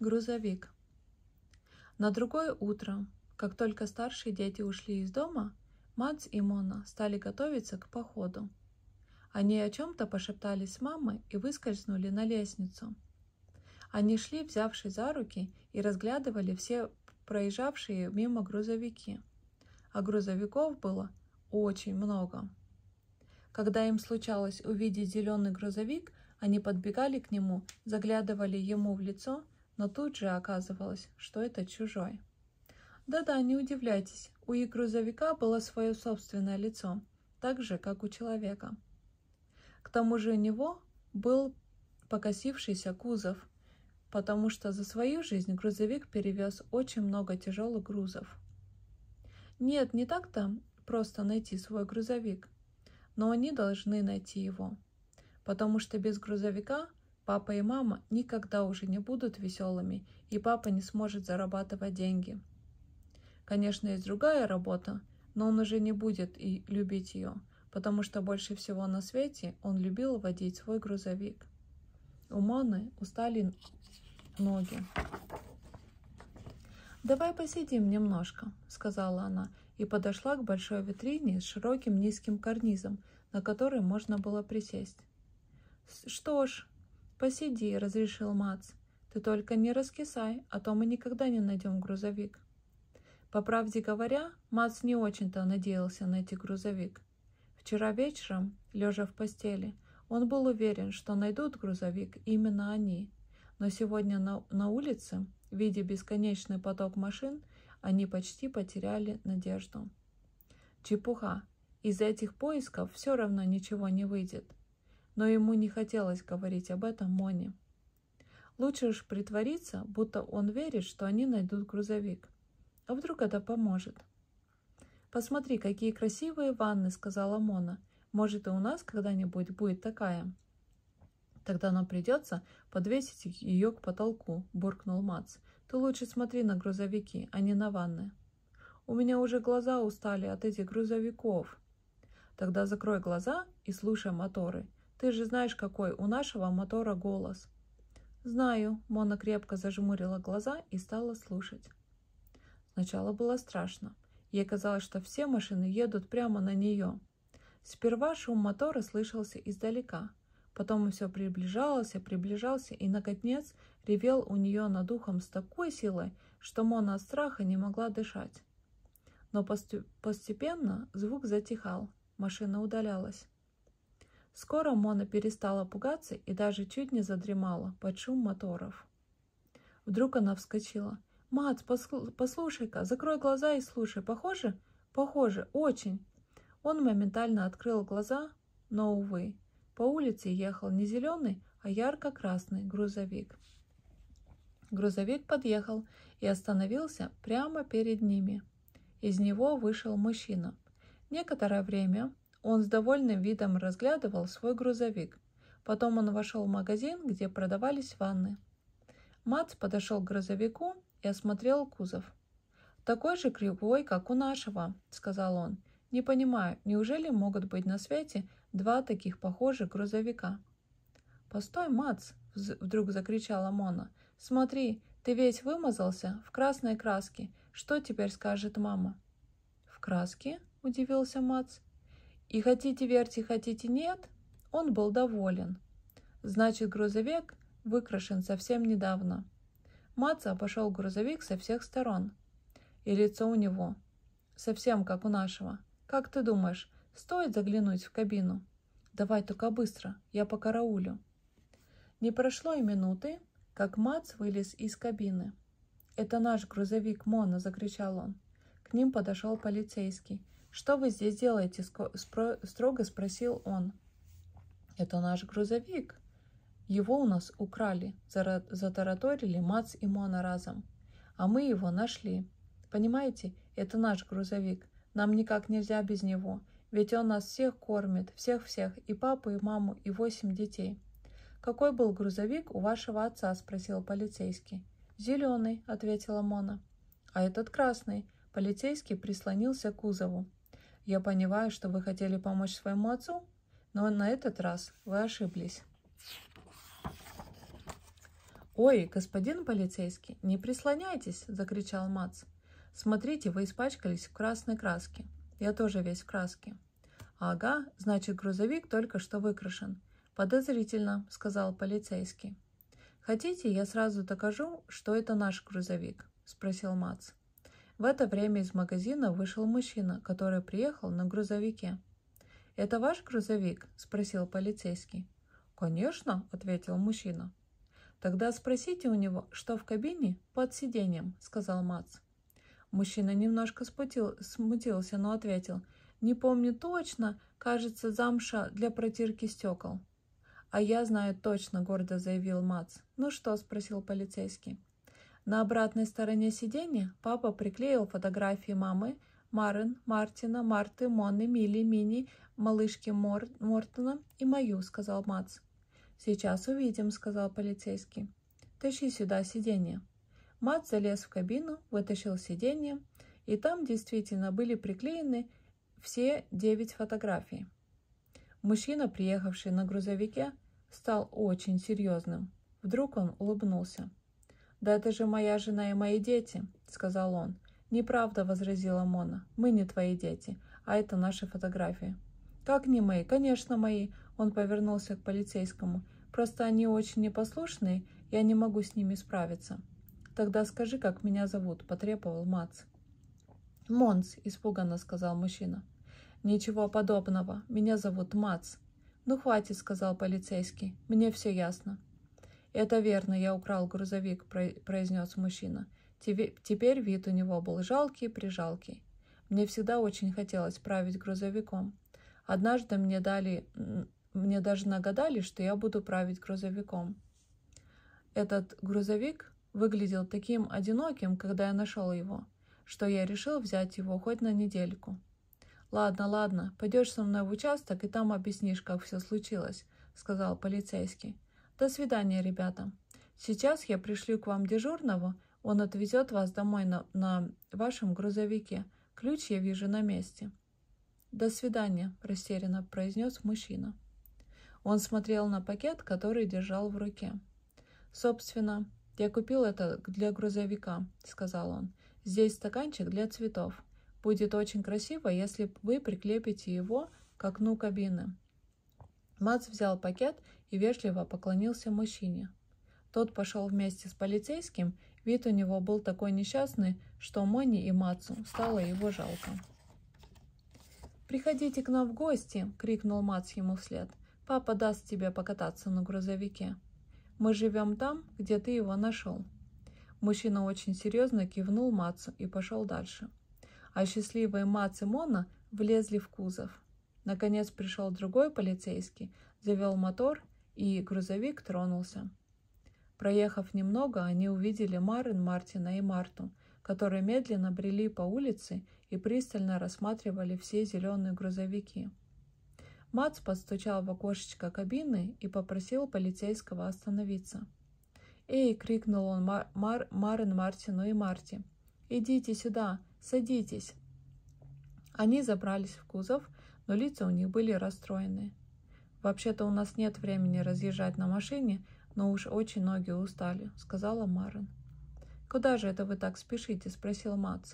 Грузовик. На другое утро, как только старшие дети ушли из дома, Мац и Мона стали готовиться к походу. Они о чем-то пошептались с мамой и выскользнули на лестницу. Они шли, взявши за руки, и разглядывали все проезжавшие мимо грузовики. А грузовиков было очень много. Когда им случалось увидеть зеленый грузовик, они подбегали к нему, заглядывали ему в лицо – но тут же оказывалось, что это чужой. Да-да, не удивляйтесь, у и-грузовика было свое собственное лицо, так же, как у человека. К тому же у него был покосившийся кузов, потому что за свою жизнь грузовик перевез очень много тяжелых грузов. Нет, не так-то просто найти свой грузовик, но они должны найти его, потому что без грузовика – Папа и мама никогда уже не будут веселыми, и папа не сможет зарабатывать деньги. Конечно, есть другая работа, но он уже не будет и любить ее, потому что больше всего на свете он любил водить свой грузовик. У Маны устали ноги. «Давай посидим немножко», — сказала она, и подошла к большой витрине с широким низким карнизом, на который можно было присесть. «Что ж», «Посиди», — разрешил Мац. «Ты только не раскисай, а то мы никогда не найдем грузовик». По правде говоря, Мац не очень-то надеялся найти грузовик. Вчера вечером, лежа в постели, он был уверен, что найдут грузовик именно они. Но сегодня на, на улице, видя бесконечный поток машин, они почти потеряли надежду. Чепуха. Из этих поисков все равно ничего не выйдет но ему не хотелось говорить об этом Моне. Лучше уж притвориться, будто он верит, что они найдут грузовик. А вдруг это поможет? «Посмотри, какие красивые ванны», — сказала Мона. «Может, и у нас когда-нибудь будет такая?» «Тогда нам придется подвесить ее к потолку», — буркнул Мац. «Ты лучше смотри на грузовики, а не на ванны». «У меня уже глаза устали от этих грузовиков». «Тогда закрой глаза и слушай моторы. Ты же знаешь, какой у нашего мотора голос. Знаю, Мона крепко зажмурила глаза и стала слушать. Сначала было страшно. Ей казалось, что все машины едут прямо на нее. Сперва шум мотора слышался издалека. Потом все приближался, приближался и, наконец, ревел у нее над ухом с такой силой, что Мона от страха не могла дышать. Но постепенно звук затихал, машина удалялась. Скоро Мона перестала пугаться и даже чуть не задремала под шум моторов. Вдруг она вскочила. «Мац, послушай-ка, закрой глаза и слушай. Похоже? Похоже, очень!» Он моментально открыл глаза, но, увы, по улице ехал не зеленый, а ярко-красный грузовик. Грузовик подъехал и остановился прямо перед ними. Из него вышел мужчина. Некоторое время он с довольным видом разглядывал свой грузовик. Потом он вошел в магазин, где продавались ванны. Мац подошел к грузовику и осмотрел кузов. «Такой же кривой, как у нашего», — сказал он. «Не понимаю, неужели могут быть на свете два таких похожих грузовика?» «Постой, Мац!» — вдруг закричала Мона. «Смотри, ты весь вымазался в красной краске. Что теперь скажет мама?» «В краске?» — удивился Мац. И хотите верьте, хотите нет, он был доволен. Значит, грузовик выкрашен совсем недавно. Маца обошел грузовик со всех сторон. И лицо у него совсем как у нашего. Как ты думаешь, стоит заглянуть в кабину? Давай только быстро, я по караулю. Не прошло и минуты, как Мац вылез из кабины. «Это наш грузовик Мона!» – закричал он. К ним подошел полицейский. «Что вы здесь делаете?» – строго спросил он. «Это наш грузовик. Его у нас украли», – затараторили Мац и Мона разом. «А мы его нашли. Понимаете, это наш грузовик. Нам никак нельзя без него, ведь он нас всех кормит, всех-всех, и папу, и маму, и восемь детей». «Какой был грузовик у вашего отца?» – спросил полицейский. «Зеленый», – ответила Мона. «А этот красный». Полицейский прислонился к кузову. Я понимаю, что вы хотели помочь своему отцу, но на этот раз вы ошиблись. «Ой, господин полицейский, не прислоняйтесь!» – закричал Мац. «Смотрите, вы испачкались в красной краске. Я тоже весь в краске». «Ага, значит, грузовик только что выкрашен». «Подозрительно», – сказал полицейский. «Хотите, я сразу докажу, что это наш грузовик?» – спросил Мац. В это время из магазина вышел мужчина, который приехал на грузовике. «Это ваш грузовик?» – спросил полицейский. «Конечно», – ответил мужчина. «Тогда спросите у него, что в кабине под сиденьем», – сказал Мац. Мужчина немножко спутил, смутился, но ответил. «Не помню точно, кажется, замша для протирки стекол». «А я знаю точно», – гордо заявил Мац. «Ну что?» – спросил полицейский. На обратной стороне сиденья папа приклеил фотографии мамы, Марин, Мартина, Марты, Моны, Мили, Мини, малышки Мор... Мортона и мою», — сказал Мац. «Сейчас увидим», — сказал полицейский. «Тащи сюда сиденье». Мац залез в кабину, вытащил сиденье, и там действительно были приклеены все девять фотографий. Мужчина, приехавший на грузовике, стал очень серьезным. Вдруг он улыбнулся. «Да это же моя жена и мои дети», — сказал он. «Неправда», — возразила Мона. «Мы не твои дети, а это наши фотографии». «Как не мои? Конечно, мои!» Он повернулся к полицейскому. «Просто они очень непослушные, я не могу с ними справиться». «Тогда скажи, как меня зовут», — потребовал Мац. «Монс», — испуганно сказал мужчина. «Ничего подобного. Меня зовут Мац». «Ну, хватит», — сказал полицейский. «Мне все ясно». «Это верно, я украл грузовик», — произнес мужчина. Теперь вид у него был жалкий-прижалкий. Мне всегда очень хотелось править грузовиком. Однажды мне дали... Мне даже нагадали, что я буду править грузовиком. Этот грузовик выглядел таким одиноким, когда я нашел его, что я решил взять его хоть на недельку. «Ладно, ладно, пойдешь со мной в участок, и там объяснишь, как все случилось», — сказал полицейский. До свидания, ребята. Сейчас я пришлю к вам дежурного, он отвезет вас домой на, на вашем грузовике. Ключ я вижу на месте. До свидания, растерянно произнес мужчина. Он смотрел на пакет, который держал в руке. Собственно, я купил это для грузовика, сказал он. Здесь стаканчик для цветов. Будет очень красиво, если вы приклепите его к окну кабины. Мац взял пакет и вежливо поклонился мужчине. Тот пошел вместе с полицейским, вид у него был такой несчастный, что Мони и Мацу стало его жалко. «Приходите к нам в гости!» – крикнул Мац ему вслед. «Папа даст тебе покататься на грузовике. Мы живем там, где ты его нашел». Мужчина очень серьезно кивнул Мацу и пошел дальше. А счастливые Мац и Мона влезли в кузов. Наконец пришел другой полицейский, завел мотор – и грузовик тронулся. Проехав немного, они увидели Марин, Мартина и Марту, которые медленно брели по улице и пристально рассматривали все зеленые грузовики. Мац подстучал в окошечко кабины и попросил полицейского остановиться. «Эй!» — крикнул он Мар Мар Марин, Мартину и Марте. «Идите сюда! Садитесь!» Они забрались в кузов, но лица у них были расстроены. «Вообще-то у нас нет времени разъезжать на машине, но уж очень ноги устали», — сказала Марин. «Куда же это вы так спешите?» — спросил Мац.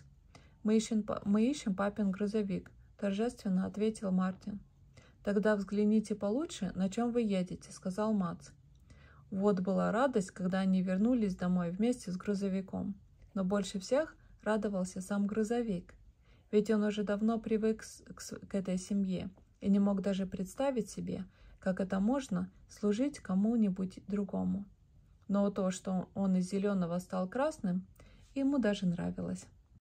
«Мы ищем, мы ищем папин грузовик», — торжественно ответил Мартин. «Тогда взгляните получше, на чем вы едете», — сказал Мац. Вот была радость, когда они вернулись домой вместе с грузовиком. Но больше всех радовался сам грузовик. Ведь он уже давно привык к этой семье и не мог даже представить себе, как это можно служить кому-нибудь другому. Но то, что он из зеленого стал красным, ему даже нравилось.